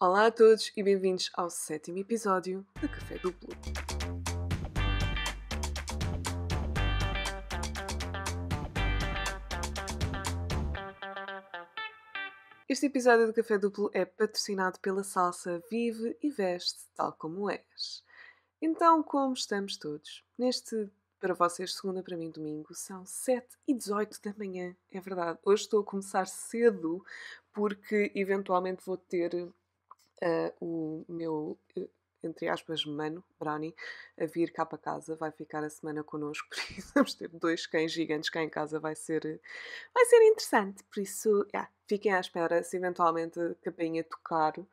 Olá a todos e bem-vindos ao sétimo episódio de Café Duplo. Este episódio de Café Duplo é patrocinado pela salsa Vive e Veste Tal Como És. Então, como estamos todos? Neste, para vocês, segunda, para mim, domingo, são 7 e 18 da manhã, é verdade. Hoje estou a começar cedo porque eventualmente vou ter uh, o meu, eh, entre aspas, mano, Brownie, a vir cá para casa, vai ficar a semana connosco, por isso vamos ter dois cães gigantes cá em casa, vai ser, eh, vai ser interessante, por isso, yeah, fiquem à espera, se eventualmente a campainha tocar, uh,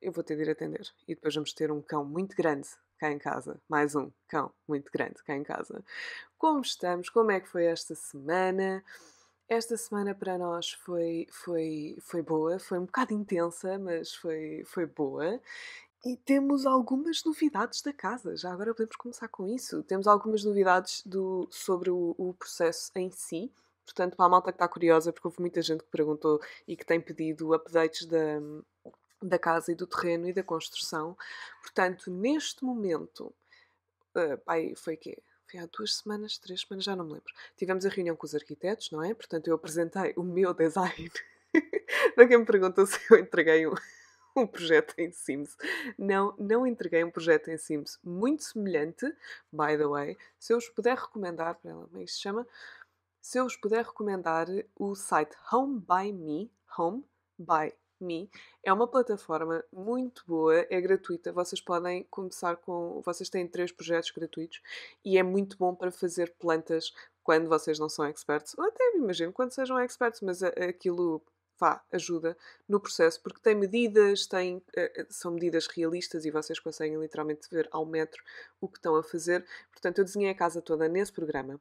eu vou ter de ir atender, e depois vamos ter um cão muito grande cá em casa, mais um cão muito grande cá em casa. Como estamos, como é que foi esta semana... Esta semana para nós foi, foi, foi boa, foi um bocado intensa, mas foi, foi boa. E temos algumas novidades da casa, já agora podemos começar com isso. Temos algumas novidades do, sobre o, o processo em si. Portanto, para a malta que está curiosa, porque houve muita gente que perguntou e que tem pedido updates da, da casa e do terreno e da construção. Portanto, neste momento, uh, foi o quê? foi há duas semanas, três semanas, já não me lembro. Tivemos a reunião com os arquitetos, não é? Portanto, eu apresentei o meu design. Ninguém me perguntou se eu entreguei um, um projeto em Sims. Não, não entreguei um projeto em Sims muito semelhante, by the way. Se eu os puder recomendar para ela, como é que se chama? Se eu os puder recomendar o site Home by Me, Home by me. É uma plataforma muito boa, é gratuita. Vocês podem começar com. Vocês têm três projetos gratuitos e é muito bom para fazer plantas quando vocês não são experts. Ou até imagino quando sejam experts, mas aquilo vá, ajuda no processo, porque tem medidas, tem, eh, eh, são medidas realistas e vocês conseguem literalmente ver ao metro o que estão a fazer. Portanto, eu desenhei a casa toda nesse programa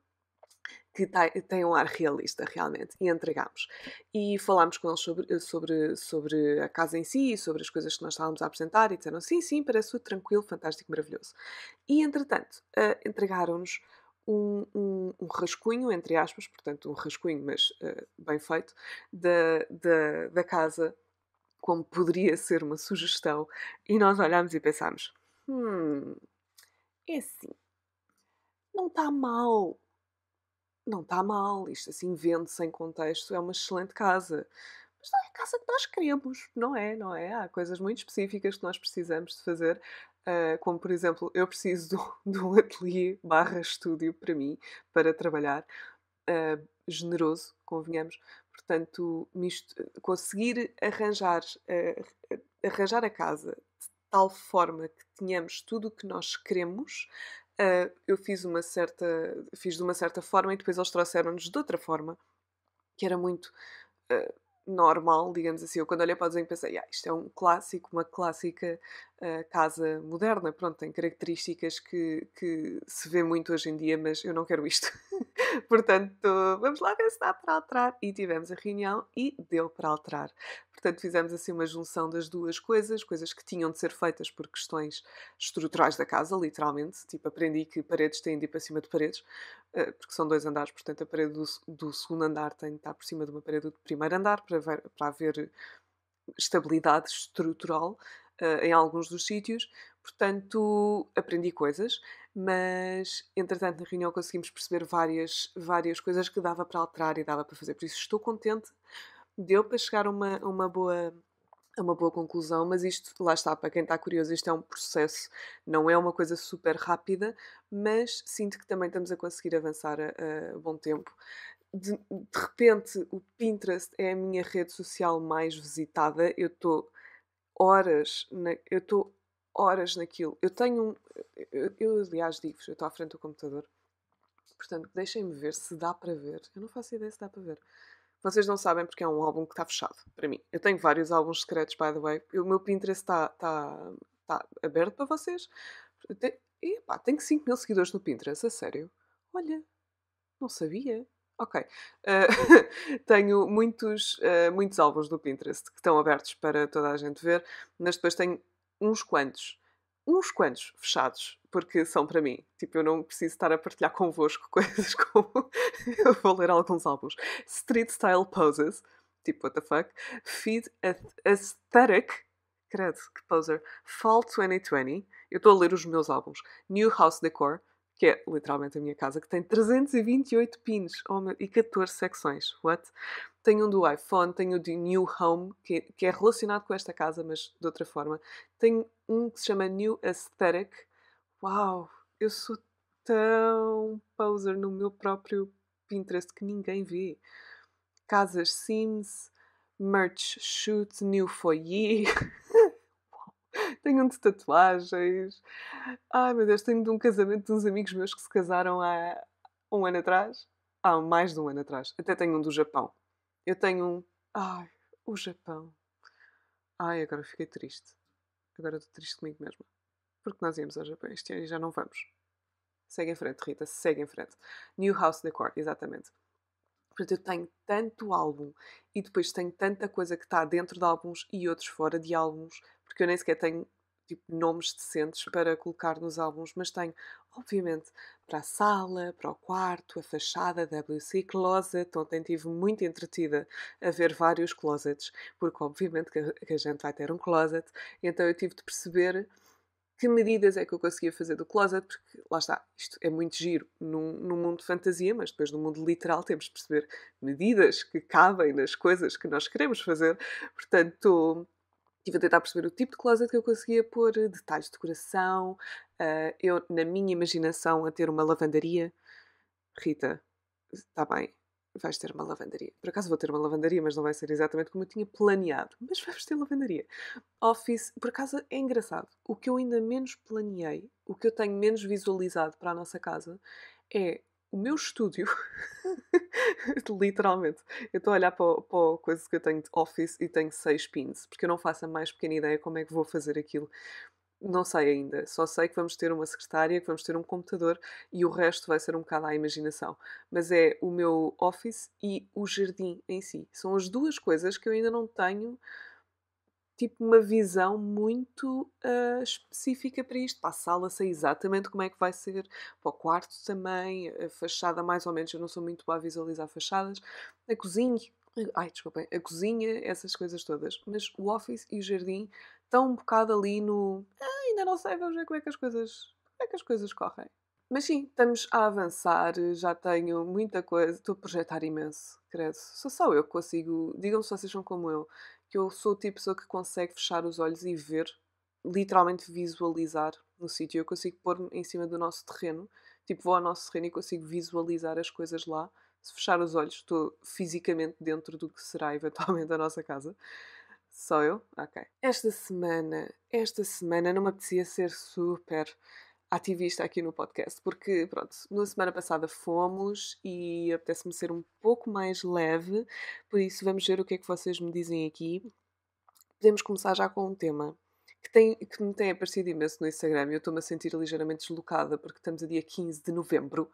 que tá, eh, tem um ar realista realmente e entregámos e falámos com eles sobre, eh, sobre, sobre a casa em si e sobre as coisas que nós estávamos a apresentar e disseram sim, sim, parece tudo tranquilo, fantástico, maravilhoso e entretanto uh, entregaram-nos um, um, um, rascunho, entre aspas, portanto um rascunho, mas uh, bem feito, da, da, da casa como poderia ser uma sugestão e nós olhámos e pensámos hum, é assim, não está mal não está mal, isto assim vende sem contexto, é uma excelente casa. Mas não é a casa que nós queremos, não é, não é? Há coisas muito específicas que nós precisamos de fazer, uh, como por exemplo, eu preciso de um ateliê barra estúdio para mim, para trabalhar, uh, generoso, convenhamos. Portanto, misto, conseguir arranjar, uh, arranjar a casa de tal forma que tenhamos tudo o que nós queremos uh, eu fiz uma certa fiz de uma certa forma e depois eles trouxeram-nos de outra forma que era muito uh, normal, digamos assim. Eu quando olhei para o desenho pensei, isto é um clássico, uma clássica casa moderna. Pronto, tem características que, que se vê muito hoje em dia, mas eu não quero isto. Portanto, vamos lá ver se dá para alterar. E tivemos a reunião e deu para alterar. Portanto, fizemos assim uma junção das duas coisas, coisas que tinham de ser feitas por questões estruturais da casa, literalmente. Tipo, aprendi que paredes têm de ir para cima de paredes, eh, porque são dois andares, portanto, a parede do, do segundo andar tem de estar por cima de uma parede do primeiro andar para, ver, para haver estabilidade estrutural uh, em alguns dos sítios, portanto aprendi coisas, mas entretanto na reunião conseguimos perceber várias, várias coisas que dava para alterar e dava para fazer, por isso estou contente, deu para chegar a uma, uma boa é uma boa conclusão, mas isto, lá está, para quem está curioso, isto é um processo, não é uma coisa super rápida, mas sinto que também estamos a conseguir avançar a, a bom tempo. De, de, repente, o Pinterest é a minha rede social mais visitada, eu estou horas, na, eu estou horas naquilo. Eu tenho um. Eu, eu aliás, digo-vos, eu estou à frente do computador. Portanto, deixem-me ver se dá para ver. Eu não faço ideia se dá para ver. Vocês não sabem porque é um álbum que está fechado, para mim. Eu tenho vários álbuns secretos, by the way. O meu Pinterest está tá, tá aberto para vocês. E pá, tenho 5 mil seguidores no Pinterest, a sério. Olha, não sabia. Ok. Uh, tenho muitos, uh, muitos álbuns do Pinterest que estão abertos para toda a gente ver, mas depois tenho uns quantos, uns quantos fechados, porque são para mim. Tipo, eu não preciso estar a partilhar convosco coisas como. eu vou ler alguns álbuns. Street Style Poses, tipo, what the fuck? Feed Aesthetic. Credo, que poser. Fall 2020. Eu estou a ler os meus álbuns. New House Decor que é literalmente a minha casa, que tem 328 pins oh e 14 secções. What? Tenho um do iPhone, tenho o de New Home, que, que é relacionado com esta casa, mas de outra forma. Tenho um que se chama New Aesthetic. Uau! Eu sou tão poser no meu próprio Pinterest que ninguém vê. Casas Sims, merch shoot, new foyer. tenho de tatuagens. Ai meu Deus, tenho de um casamento de uns amigos meus que se casaram há um ano atrás. Há mais de um ano atrás. Até tenho um do Japão. Eu tenho um. Ai, o Japão. Ai, agora fiquei triste. Agora estou triste comigo mesma. Porque nós íamos ao Japão este ano e já não vamos. Segue em frente, Rita, segue em frente. New House Decor, exatamente. Portanto, eu tenho tanto álbum e depois tenho tanta coisa que está dentro de álbuns e outros fora de álbuns, porque eu nem sequer tenho tipo, nomes decentes para colocar nos álbuns, mas tenho, obviamente, para a sala, para o quarto, a fachada, WC Closet. Ontem estive muito entretida a ver vários closets, porque obviamente que a gente vai ter um closet, então eu tive de perceber que medidas é que eu conseguia fazer do closet, porque lá está, isto é muito giro num, num mundo de fantasia, mas depois no mundo literal temos de perceber medidas que cabem nas coisas que nós queremos fazer. Portanto, estive a tentar perceber o tipo de closet que eu conseguia pôr, eh, detalhes de decoração, uh, eu, na minha imaginação, a ter uma lavandaria. Rita, está bem, vais ter uma lavandaria. Por acaso vou ter uma lavandaria, mas não vai ser exatamente como eu tinha planeado. Mas vamos ter lavandaria. Office, por acaso é engraçado. O que eu ainda menos planeei, o que eu tenho menos visualizado para a nossa casa é o meu estúdio, literalmente, eu estou a olhar para, para a coisa que eu tenho de office e tenho seis pins, porque eu não faço a mais pequena ideia como é que vou fazer aquilo. Não sei ainda, só sei que vamos ter uma secretária, que vamos ter um computador e o resto vai ser um bocado à imaginação. Mas é o meu office e o jardim em si. São as duas coisas que eu ainda não tenho tipo uma visão muito uh, específica para isto. Para a sala sei exatamente como é que vai ser, para o quarto também, a fachada mais ou menos, eu não sou muito boa a visualizar fachadas, a cozinha, ai desculpem, a cozinha, essas coisas todas, mas o office e o jardim estão um bocado ali no ah, ainda não sei, vamos ver como é que as coisas, como é que as coisas correm. Mas sim, estamos a avançar, já tenho muita coisa, estou a projetar imenso, credo. Sou só eu que consigo, digam se vocês são como eu, que eu sou o tipo de pessoa que consegue fechar os olhos e ver, literalmente visualizar no sítio. Eu consigo pôr-me em cima do nosso terreno, tipo, vou ao nosso terreno e consigo visualizar as coisas lá. Se fechar os olhos, estou fisicamente dentro do que será eventualmente a nossa casa. Só eu? Ok. Esta semana, esta semana não me apetecia ser super ativista aqui no podcast, porque, pronto, na semana passada fomos e apetece-me ser um pouco mais leve, por isso vamos ver o que é que vocês me dizem aqui. Podemos começar já com um tema que, tem, que me tem aparecido imenso no Instagram e eu estou-me a sentir ligeiramente deslocada porque estamos a dia 15 de novembro.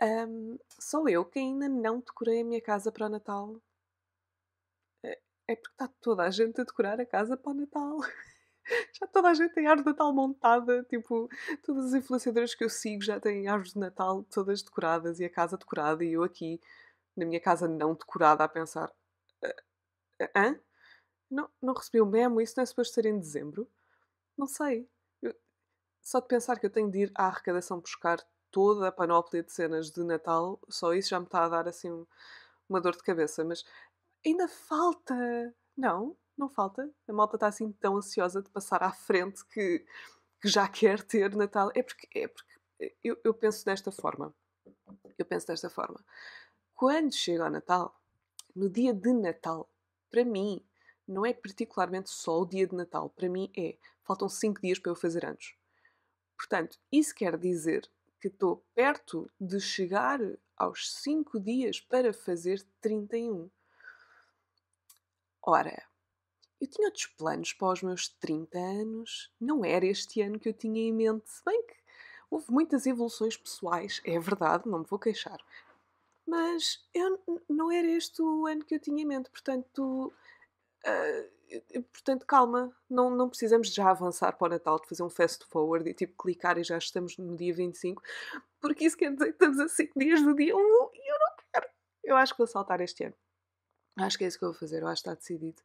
Um, sou eu que ainda não decorei a minha casa para o Natal. É, é porque está toda a gente a decorar a casa para o Natal. já toda a gente tem árvore de Natal montada, tipo, todas as influenciadoras que eu sigo já têm árvores de Natal todas decoradas e a casa decorada e eu aqui na minha casa não decorada a pensar ah, ah, hã? Não, não recebi o um memo, isso não é suposto ser em dezembro? Não sei. Eu, só de pensar que eu tenho de ir à arrecadação buscar toda a panóplia de cenas de Natal, só isso já me está a dar assim uma dor de cabeça, mas ainda falta, não? não falta. A malta está assim tão ansiosa de passar à frente que, que já quer ter Natal. É porque, é porque eh, eu, eu penso desta forma. Eu penso desta forma. Quando chega o Natal, no dia de Natal, para mim, não é particularmente só o dia de Natal. Para mim é, faltam 5 dias para eu fazer anos. Portanto, isso quer dizer que estou perto de chegar aos 5 dias para fazer 31. Ora, eu tinha outros planos para os meus 30 anos, não era este ano que eu tinha em mente, se bem que houve muitas evoluções pessoais, é verdade, não me vou queixar. Mas eu, não era este o ano que eu tinha em mente, portanto, uh, portanto calma, não, não precisamos já avançar para o Natal, de fazer um fast forward e tipo clicar e já estamos no dia 25, porque isso quer dizer que estamos a 5 dias do dia 1 e eu não quero. Eu acho que vou saltar este ano. Acho que é isso que eu vou fazer, eu acho que está decidido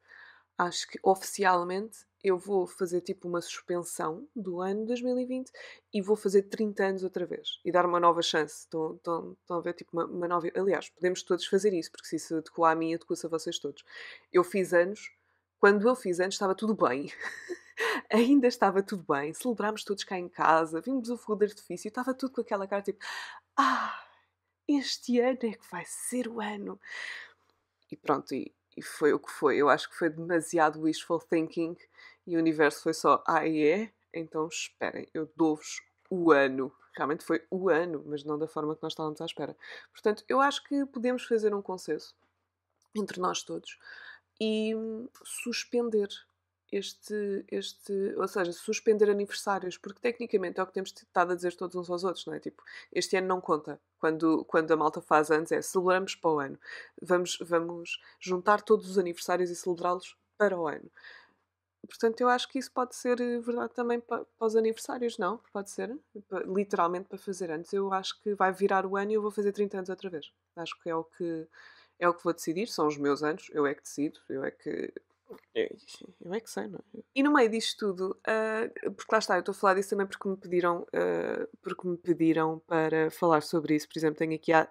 acho que oficialmente eu vou fazer tipo uma suspensão do ano 2020 e vou fazer 30 anos outra vez e dar uma nova chance. Estão, a ver? Tipo, uma, uma, nova. Aliás, podemos todos fazer isso, porque se isso adequou a mim, adequa se a vocês todos. Eu fiz anos, quando eu fiz anos estava tudo bem. Ainda estava tudo bem. Celebrámos todos cá em casa, vimos o fogo de artifício, estava tudo com aquela cara tipo: Ah, este ano é que vai ser o ano. E pronto, e e foi o que foi. Eu acho que foi demasiado wishful thinking e o universo foi só, ah, é? Então esperem, eu dou-vos o ano. Realmente foi o ano, mas não da forma que nós estávamos à espera. Portanto, eu acho que podemos fazer um consenso entre nós todos e hum, suspender este, este, ou seja, suspender aniversários, porque tecnicamente é o que temos estado a dizer todos uns aos outros, não é? Tipo, este ano não conta. Quando, quando a malta faz anos é celebramos para o ano. Vamos, vamos juntar todos os aniversários e celebrá-los para o ano. Portanto, eu acho que isso pode ser eh, verdade também para, para os aniversários, não? Pode ser, literalmente para fazer anos. Eu acho que vai virar o ano e eu vou fazer 30 anos outra vez. Acho que é o que é o que vou decidir, são os meus anos, eu é que decido, eu é que é, eu é que sei, não é? E no meio disto tudo, uh, porque lá está, eu estou a falar disso também porque me pediram, uh, porque me pediram para falar sobre isso. Por exemplo, tenho aqui a,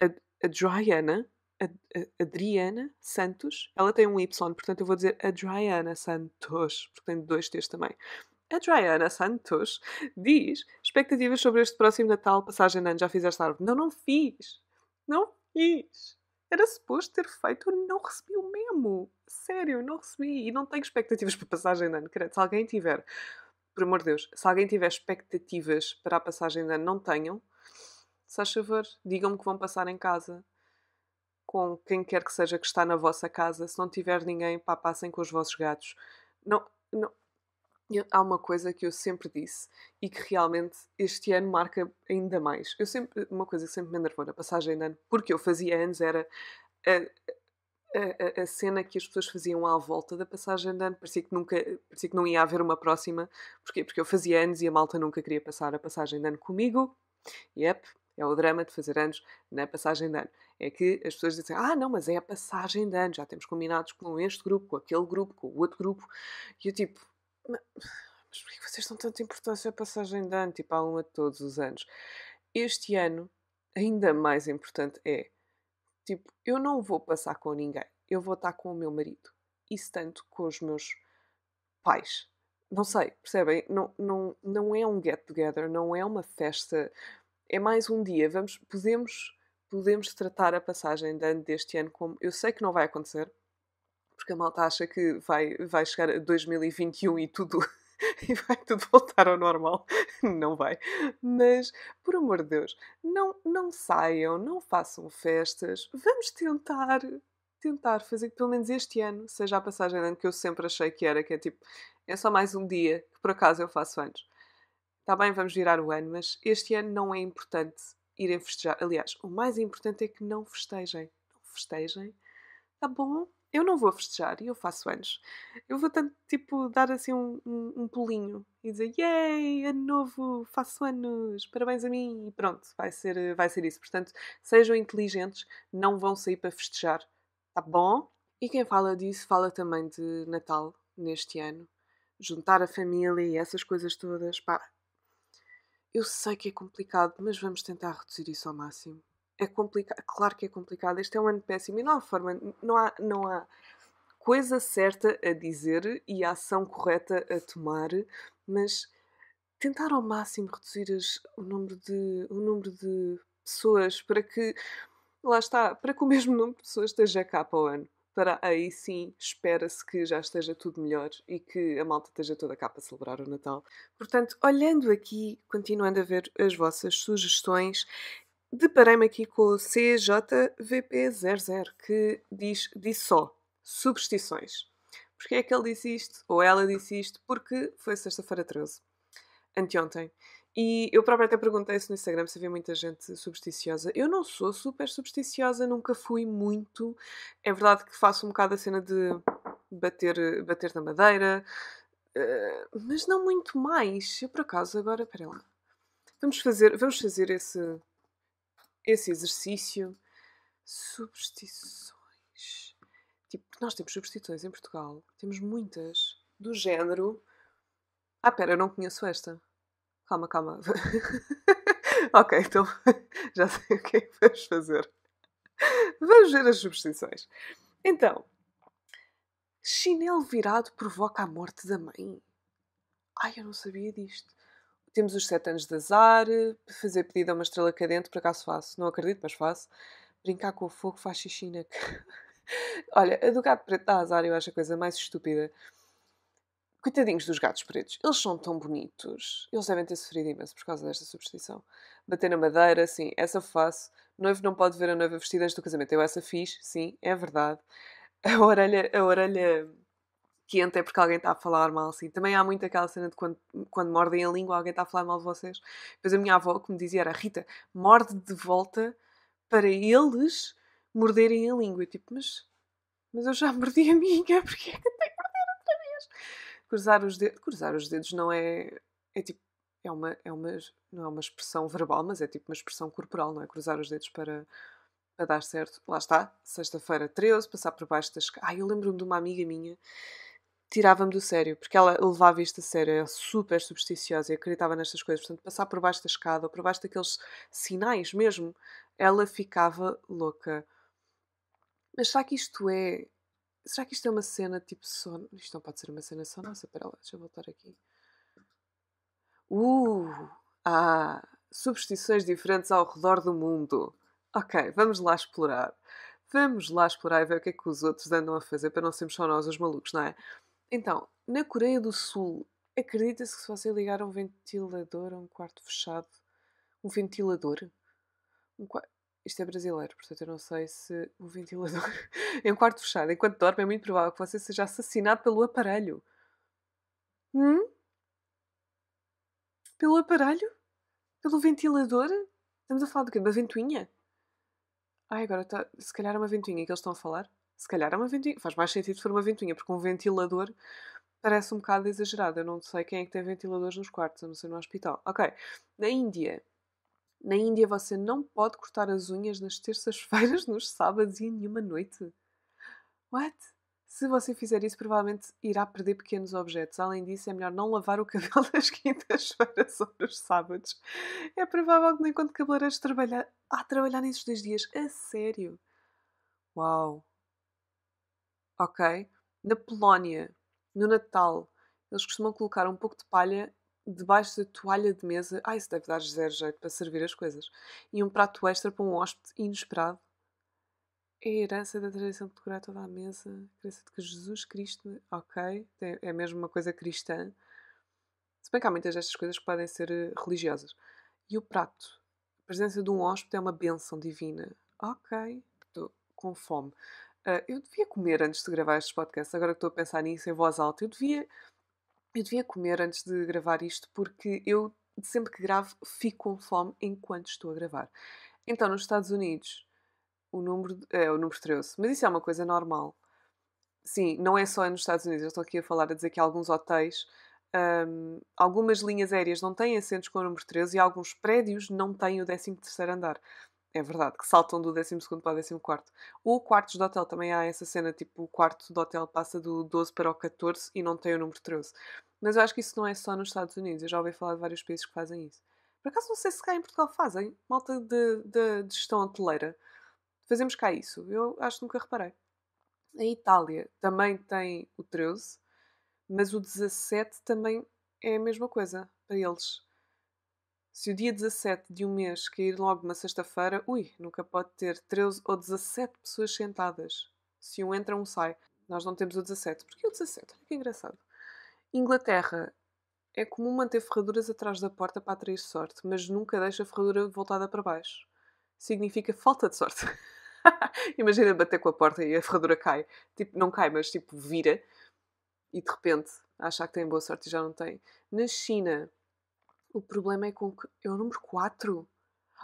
a, a Driana, a, a, Adriana Santos. Ela tem um Y, portanto eu vou dizer Adriana Santos, porque tem dois T's também. A Driana Santos diz: expectativas sobre este próximo Natal, passagem de ano, já fizeste árvore? Não, não fiz! Não fiz! Era suposto ter feito, eu não recebi o memo. Sério, não recebi. E não tenho expectativas para a passagem de ano. Se alguém tiver, por amor de Deus, se alguém tiver expectativas para a passagem de ano, não tenham. Se faz favor, digam-me que vão passar em casa com quem quer que seja que está na vossa casa. Se não tiver ninguém, pá, passem com os vossos gatos. Não, não, há uma coisa que eu sempre disse e que realmente este ano marca ainda mais. Eu sempre, uma coisa que sempre me enervou na passagem de ano, porque eu fazia anos, era a, a, a, cena que as pessoas faziam à volta da passagem de ano, parecia que nunca, parecia que não ia haver uma próxima. Porquê? Porque eu fazia anos e a malta nunca queria passar a passagem de ano comigo. Yep, é o drama de fazer anos na passagem de ano. É que as pessoas dizem, ah, não, mas é a passagem de ano, já temos combinados com este grupo, com aquele grupo, com o outro grupo. E eu tipo, mas, mas porquê que vocês dão tanta importância à passagem de ano? Tipo, há uma todos os anos. Este ano, ainda mais importante é, tipo, eu não vou passar com ninguém. Eu vou estar com o meu marido. Isso tanto com os meus pais. Não sei, percebem? Não, não, não é um get-together, não é uma festa. É mais um dia. Vamos, podemos podemos tratar a passagem de ano deste ano como eu sei que não vai acontecer, porque a malta acha que vai, vai chegar a 2021 e tudo. e vai tudo voltar ao normal. Não vai. Mas, por amor de Deus, não, não saiam, não façam festas. Vamos tentar, tentar fazer que pelo menos este ano seja a passagem de ano que eu sempre achei que era, que é tipo, é só mais um dia que por acaso eu faço anos. Está bem, vamos virar o ano, mas este ano não é importante irem festejar. Aliás, o mais importante é que não festejem. Não festejem. Tá bom? eu não vou festejar, eu faço anos. Eu vou tanto, tipo, dar assim um, um, um pulinho e dizer, yay, ano novo, faço anos, parabéns a mim, e pronto, vai ser, vai ser isso. Portanto, sejam inteligentes, não vão sair para festejar, tá bom? E quem fala disso, fala também de Natal neste ano. Juntar a família e essas coisas todas, pá. Eu sei que é complicado, mas vamos tentar reduzir isso ao máximo é complicado, claro que é complicado. Este é um ano péssimo e não há forma, não há, não há coisa certa a dizer e a ação correta a tomar, mas tentar ao máximo reduzir as, o, número de, o número de pessoas para que, lá está, para que o mesmo número de pessoas esteja cá para o ano. Para aí sim, espera-se que já esteja tudo melhor e que a malta esteja toda cá para celebrar o Natal. Portanto, olhando aqui, continuando a ver as vossas sugestões, Deparei-me aqui com o CJVP00, que diz, diz só superstições. Porquê é que ele disse isto? Ou ela disse isto? Porque foi sexta-feira 13, anteontem. E eu própria até perguntei isso no Instagram se havia muita gente supersticiosa. Eu não sou super supersticiosa, nunca fui muito. É verdade que faço um bocado a cena de bater, bater na madeira, eh, mas não muito mais. Eu por acaso agora, espera lá. Vamos fazer, vamos fazer esse esse exercício. Substituições. Tipo, nós temos substituições em Portugal. Temos muitas. Do género. Ah, pera, eu não conheço esta. Calma, calma. ok, então já sei o que é que vamos fazer. Vamos ver as substituições. Então, chinelo virado provoca a morte da mãe. Ai, eu não sabia disto temos os sete anos de azar, fazer pedido a uma estrela cadente, por acaso faço, não acredito, mas faço. Brincar com o fogo faz xixi na Olha, a do gato preto dá azar, eu acho a coisa mais estúpida. Coitadinhos dos gatos pretos, eles são tão bonitos. Eles devem ter sofrido imenso por causa desta superstição. Bater na madeira, sim, essa faço. Noivo não pode ver a noiva vestida antes do casamento. Eu essa fiz, sim, é verdade. A orelha, a orelha quente é porque alguém está a falar mal, assim. Também há muito aquela cena de quando, quando mordem a língua, alguém está a falar mal de vocês. Depois a minha avó que me dizia era, Rita, morde de volta para eles morderem a língua. Eu, tipo, mas, mas eu já mordi a minha, porque é que eu tenho que morder outra vez? Cruzar os dedos, cruzar os dedos não é, é tipo, é uma, é uma, não é uma expressão verbal, mas é tipo uma expressão corporal, não é? Cruzar os dedos para, dar certo. Lá está, sexta-feira 13, passar por baixo das... Ai, eu lembro-me de uma amiga minha tirava-me do sério, porque ela levava isto a sério, era é super supersticiosa e acreditava nestas coisas. Portanto, passar por baixo da escada ou por baixo daqueles sinais mesmo, ela ficava louca. Mas será que isto é. Será que isto é uma cena tipo só. Isto não pode ser uma cena só nossa, para lá, deixa eu voltar aqui. Uh! Ah! Superstições diferentes ao redor do mundo. Ok, vamos lá explorar. Vamos lá explorar e ver o que é que os outros andam a fazer para não sermos só nós os malucos, não é? Então, na Coreia do Sul, acredita-se que se você ligar um ventilador a um quarto fechado, um ventilador, um qua... isto é brasileiro, portanto eu não sei se um ventilador em é um quarto fechado, enquanto dorme, é muito provável que você seja assassinado pelo aparelho. Hum? Pelo aparelho? Pelo ventilador? Estamos a falar do quê? Da ventoinha? Ai, agora está se calhar é uma ventoinha que eles estão a falar. Se calhar é uma ventoinha. Faz mais sentido for uma ventoinha, porque um ventilador parece um bocado exagerado. Eu não sei quem é que tem ventiladores nos quartos, a não ser no hospital. Ok. Na Índia. Na Índia você não pode cortar as unhas nas terças-feiras, nos sábados e em nenhuma noite. What? Se você fizer isso, provavelmente irá perder pequenos objetos. Além disso, é melhor não lavar o cabelo nas quintas-feiras ou nos sábados. É provável que nem quando cabeleireiros trabalhar... a ah, trabalhar nesses dois dias. A sério. Uau! ok? Na Polónia, no Natal, eles costumam colocar um pouco de palha debaixo da toalha de mesa. Ah, isso deve dar zero jeito para servir as coisas. E um prato extra para um hóspede inesperado. É a herança da tradição de decorar toda a mesa. A crença de que Jesus Cristo, ok, é, é mesmo uma coisa cristã. Se bem que há muitas destas coisas que podem ser eh, religiosas. E o prato? A presença de um hóspede é uma bênção divina. Ok, estou com fome. Uh, eu devia comer antes de gravar este podcast, agora que estou a pensar nisso em voz alta. Eu devia, eu devia comer antes de gravar isto, porque eu sempre que gravo fico com fome enquanto estou a gravar. Então, nos Estados Unidos, o número é o número 13, mas isso é uma coisa normal. Sim, não é só nos Estados Unidos, eu estou aqui a falar a dizer que alguns hotéis, um, algumas linhas aéreas não têm assentos com o número 13 e alguns prédios não têm o 13 andar. É verdade, que saltam do 12 para o 14. Ou quartos de hotel também há essa cena, tipo, o quarto de hotel passa do 12 para o 14 e não tem o número 13. Mas eu acho que isso não é só nos Estados Unidos, eu já ouvi falar de vários países que fazem isso. Por acaso não sei se cá em Portugal fazem, malta de, de, de gestão hoteleira. Fazemos cá isso, eu acho que nunca reparei. A Itália também tem o 13, mas o 17 também é a mesma coisa para eles. Se o dia 17 de um mês cair logo uma sexta-feira, ui, nunca pode ter 13 ou 17 pessoas sentadas. Se um entra, um sai. Nós não temos o 17. Porquê o 17? Olha que engraçado. Inglaterra. É comum manter ferraduras atrás da porta para atrair sorte, mas nunca deixa a ferradura voltada para baixo. Significa falta de sorte. Imagina bater com a porta e a ferradura cai. Tipo, não cai, mas tipo, vira. E de repente, achar que tem boa sorte e já não tem. Na China, o problema é com que é o número 4.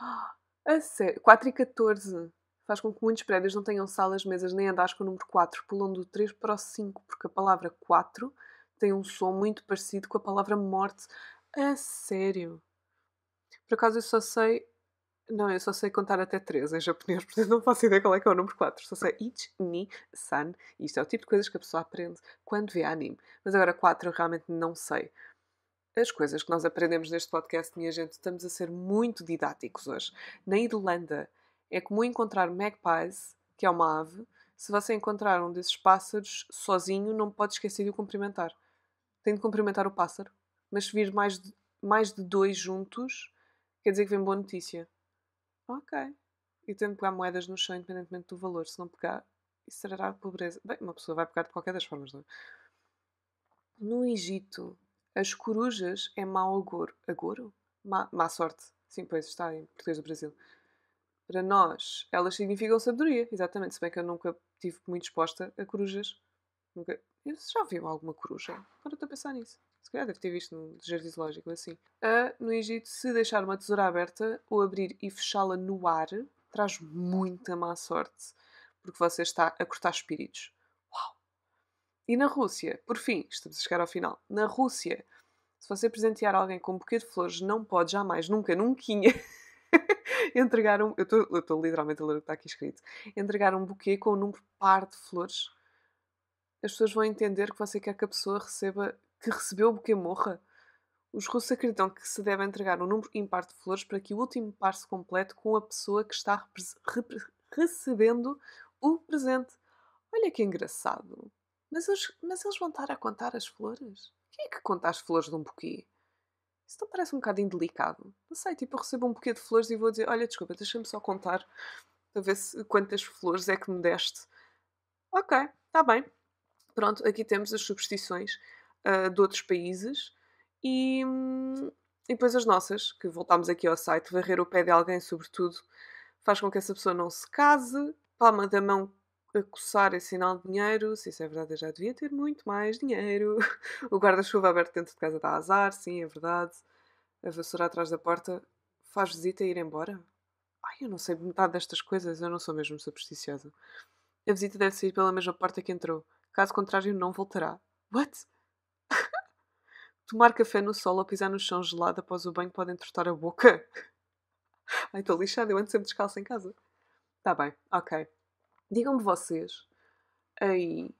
a sério, 4 e 14 faz com que muitos prédios não tenham salas, mesas nem andares com o número 4, pulando do 3 para o 5, porque a palavra 4 tem um som muito parecido com a palavra morte. A sério. Por acaso eu só sei. Não, eu só sei contar até 3 em japonês, portanto não faço ideia qual é que é o número 4. Só sei ich, ni, san. Isto é o tipo de coisas que a pessoa aprende quando vê anime. Mas agora 4 eu realmente não sei as coisas que nós aprendemos neste podcast, minha gente, estamos a ser muito didáticos hoje. Na Irlanda é comum encontrar magpies, que é uma ave. Se você encontrar um desses pássaros sozinho, não pode esquecer de o cumprimentar. Tem de cumprimentar o pássaro. Mas se vir mais de, mais de dois juntos, quer dizer que vem boa notícia. Ok. E tem de pegar moedas no chão, independentemente do valor. Se não pegar, isso será pobreza. Bem, uma pessoa vai pegar de qualquer das formas, não é? No Egito, as corujas é mau agouro. Agouro? Má, má sorte. Sim, pois está em português do Brasil. Para nós, elas significam sabedoria, exatamente. Se bem que eu nunca estive muito exposta a corujas. Nunca... Eu já vi alguma coruja? Agora estou a pensar nisso. Se calhar deve ter visto no jardim zoológico assim. A, no Egito, se deixar uma tesoura aberta ou abrir e fechá-la no ar, traz muita má sorte, porque você está a cortar espíritos. E na Rússia, por fim, estamos a chegar ao final, na Rússia, se você presentear alguém com um buquê de flores, não pode jamais, nunca, nunca, entregar um. Eu estou literalmente a ler o que está aqui escrito. Entregar um buquê com um número par de flores. As pessoas vão entender que você quer que a pessoa receba. que recebeu o buquê morra. Os russos acreditam que se deve entregar um número ímpar de flores para que o último par se complete com a pessoa que está recebendo o presente. Olha que engraçado! Mas eles, mas eles vão estar a contar as flores? Quem é que conta as flores de um buquê? Isso não parece um bocado indelicado. Não sei, tipo, eu recebo um buquê de flores e vou dizer: Olha, desculpa, deixa-me só contar a ver se, quantas flores é que me deste. Ok, está bem. Pronto, aqui temos as superstições uh, de outros países e, hum, e depois as nossas, que voltámos aqui ao site, varrer o pé de alguém, sobretudo, faz com que essa pessoa não se case, palma da mão a coçar em é sinal de dinheiro. Se isso é verdade, eu já devia ter muito mais dinheiro. O guarda-chuva aberto dentro de casa dá azar, sim, é verdade. A vassoura atrás da porta faz visita e ir embora. Ai, eu não sei metade destas coisas, eu não sou mesmo supersticiosa. A visita deve sair pela mesma porta que entrou. Caso contrário, não voltará. What? Tomar café no sol ou pisar no chão gelado após o banho pode entortar a boca. Ai, estou lixada, eu ando sempre descalço em casa. Tá bem, ok. Digam-me vocês aí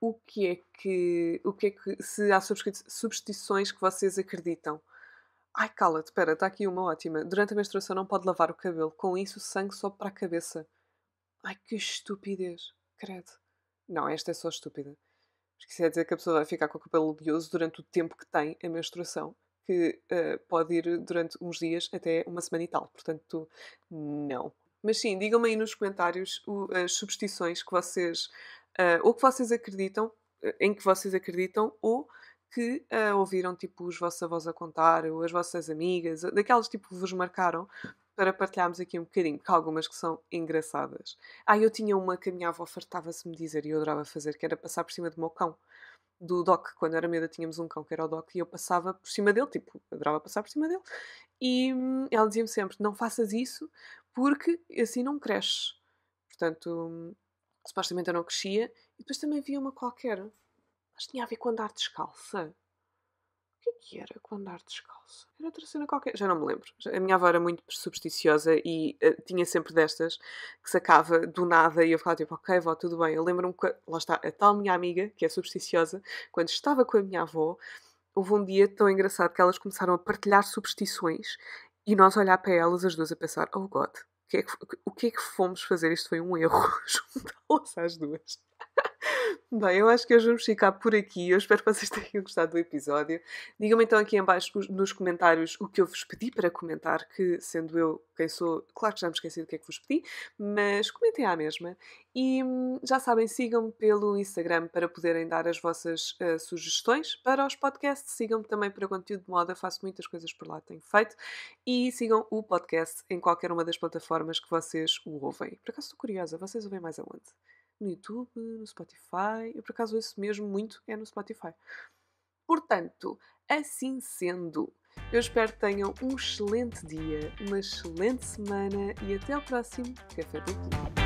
o que é que, o que, é que se há substituições que vocês acreditam. Ai, cala-te, espera, está aqui uma ótima. Durante a menstruação não pode lavar o cabelo, com isso o sangue sobe para a cabeça. Ai, que estupidez, credo. Não, esta é só estúpida. Esqueci de é dizer que a pessoa vai ficar com o cabelo oleoso durante o tempo que tem a menstruação, que uh, pode ir durante uns dias até uma semana e tal. Portanto, não. Mas sim, digam-me aí nos comentários o, as substituições que vocês uh, ou que vocês acreditam, eh, em que vocês acreditam, ou que uh, ouviram tipo os vossos avós a contar, ou as vossas amigas, daquelas tipo que vos marcaram, para partilharmos aqui um bocadinho, porque há algumas que são engraçadas. Ah, eu tinha uma que a minha avó fartava-se me dizer e eu adorava fazer, que era passar por cima do meu cão, do Doc. Quando era miúda tínhamos um cão que era o Doc e eu passava por cima dele, tipo, adorava passar por cima dele. E hum, ela dizia-me sempre: não faças isso porque assim não cresce. Portanto, supostamente eu não crescia, e depois também havia uma qualquer, mas tinha a ver com andar descalça. O que é que era com andar descalça? Era outra cena qualquer, já não me lembro. A minha avó era muito supersticiosa e uh, tinha sempre destas que sacava do nada e eu ficava tipo, ok, vó, tudo bem. Eu lembro-me que, lá está, a tal minha amiga, que é supersticiosa, quando estava com a minha avó, houve um dia tão engraçado que elas começaram a partilhar superstições e nós olhar para elas as duas a pensar, oh God, o que é que, o que, é que fomos fazer? Isto foi um erro juntá-las às duas. Bem, eu acho que hoje vamos ficar por aqui. Eu espero que vocês tenham gostado do episódio. Digam-me então aqui em baixo nos comentários o que eu vos pedi para comentar, que sendo eu quem sou, claro que já me esqueci do que é que vos pedi, mas comentem à mesma. E hum, já sabem, sigam-me pelo Instagram para poderem dar as vossas uh, sugestões para os podcasts. Sigam-me também para conteúdo de moda, faço muitas coisas por lá, tenho feito. E sigam o podcast em qualquer uma das plataformas que vocês o ouvem. Por acaso estou curiosa, vocês ouvem mais aonde? no YouTube, no Spotify. Eu, por acaso, ouço mesmo muito é no Spotify. Portanto, assim sendo, eu espero que tenham um excelente dia, uma excelente semana e até ao próximo Café do Clube.